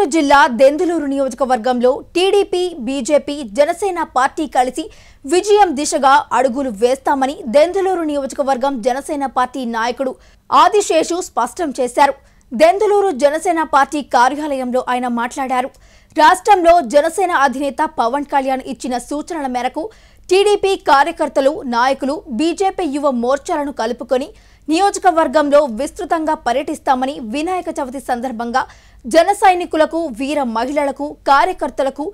గుంటూరు జిల్లా దెందులూరు నియోజకవర్గంలో TDP BJP Janasena party కలిసి విజయం దిశగా అడుగులు వేస్తామని దెందులూరు నియోజకవర్గం జనసేన పార్టీ నాయకుడు ఆదిశేషు స్పష్టం చేశారు దెందులూరు జనసేన పార్టీ కార్యాలయంలో ఆయన మాట్లాడారు రాష్ట్రంలో జనసేన అధినేత పవన్ కళ్యాణ్ ఇచ్చిన సూచనల మేరకు టీడీపీ కార్యకర్తలు నాయకులు బీజేపీ యువ మోర్చాలను కలుపుకొని నియోజకవర్గంలో విస్తృతంగా పర్యటిస్తామని వినాయక చవితి సందర్భంగా జన సైనికులకు వీర మహిళలకు కార్యకర్తలకు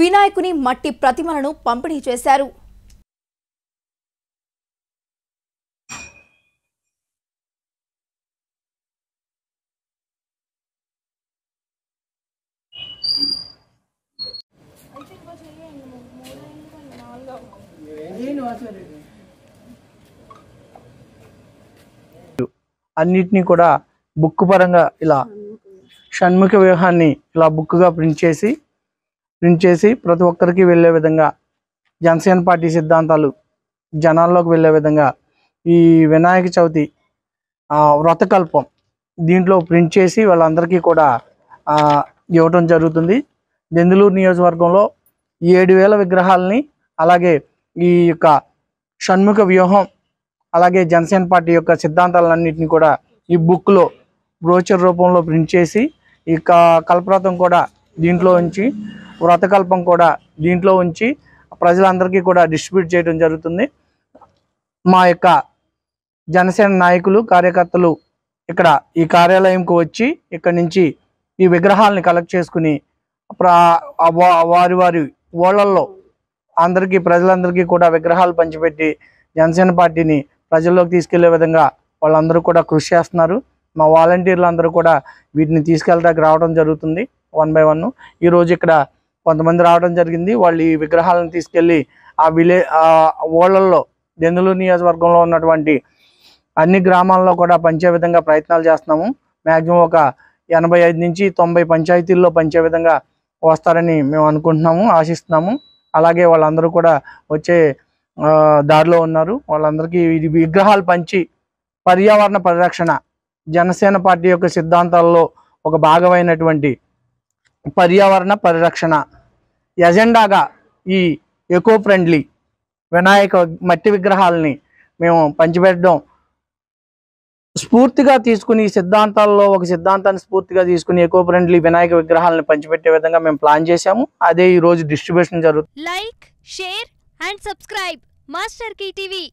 వినాయకుని మట్టి ప్రతిమలను పంపిణీ చేశారు అన్నిటినీ కూడా బుక్ పరంగా ఇలా షణ్ముఖ వ్యూహాన్ని ఇలా బుక్గా ప్రింట్ చేసి ప్రింట్ చేసి ప్రతి ఒక్కరికి వెళ్ళే విధంగా జనసేన పార్టీ సిద్ధాంతాలు జనాల్లోకి వెళ్ళే విధంగా ఈ వినాయక చవితి వ్రతకల్పం దీంట్లో ప్రింట్ చేసి వాళ్ళందరికీ కూడా ఇవ్వటం జరుగుతుంది దెందులూరు నియోజకవర్గంలో ఏడు వేల విగ్రహాలని అలాగే ఈ యొక్క షణ్ముఖ వ్యూహం అలాగే జనసేన పార్టీ యొక్క సిద్ధాంతాలన్నింటినీ కూడా ఈ బుక్లో బ్రోచర్ రూపంలో ప్రింట్ చేసి ఈ కల్పవ్రతం కూడా దీంట్లో ఉంచి వ్రతకల్పం కూడా దీంట్లో ఉంచి ప్రజలందరికీ కూడా డిస్ట్రిబ్యూట్ చేయడం జరుగుతుంది మా యొక్క జనసేన నాయకులు కార్యకర్తలు ఇక్కడ ఈ కార్యాలయంకు వచ్చి ఇక్కడి నుంచి ఈ విగ్రహాలని కలెక్ట్ చేసుకుని వారి వారి ఓళ్ళల్లో అందరికీ ప్రజలందరికీ కూడా విగ్రహాలు పంచిపెట్టి జనసేన పార్టీని ప్రజల్లోకి తీసుకెళ్లే విధంగా వాళ్ళందరూ కూడా కృషి చేస్తున్నారు మా వాలంటీర్లు అందరూ కూడా వీటిని తీసుకెళ్ళడానికి రావడం జరుగుతుంది వన్ బై వన్ ఈరోజు ఇక్కడ కొంతమంది రావడం జరిగింది వాళ్ళు ఈ విగ్రహాలను తీసుకెళ్ళి ఆ విలే ఓళ్ళల్లో దెందులూరు నియోజకవర్గంలో ఉన్నటువంటి అన్ని గ్రామాల్లో కూడా పంచే విధంగా ప్రయత్నాలు చేస్తున్నాము మ్యాక్సిమం ఒక ఎనభై నుంచి తొంభై పంచాయతీల్లో పంచే విధంగా వస్తారని మేము అనుకుంటున్నాము ఆశిస్తున్నాము అలాగే వాళ్ళందరూ కూడా వచ్చే దారిలో ఉన్నారు వాళ్ళందరికీ ఇది విగ్రహాలు పంచి పర్యావరణ పరిరక్షణ జనసేన పార్టీ యొక్క సిద్ధాంతాల్లో ఒక భాగమైనటువంటి పర్యావరణ పరిరక్షణ ఎజెండాగా ఈ ఎకో ఫ్రెండ్లీ వినాయక మట్టి విగ్రహాలని మేము పంచిపెట్టడం స్ఫూర్తిగా తీసుకుని ఈ సిద్ధాంతాల్లో ఒక సిద్ధాంతాన్ని స్ఫూర్తిగా తీసుకుని ఎకో ఫ్రెండ్లీ వినాయక విగ్రహాలను పంచిపెట్టే విధంగా మేము ప్లాన్ చేశాము అదే ఈ రోజు డిస్ట్రిబ్యూషన్ జరుగుతుంది like share and subscribe master TV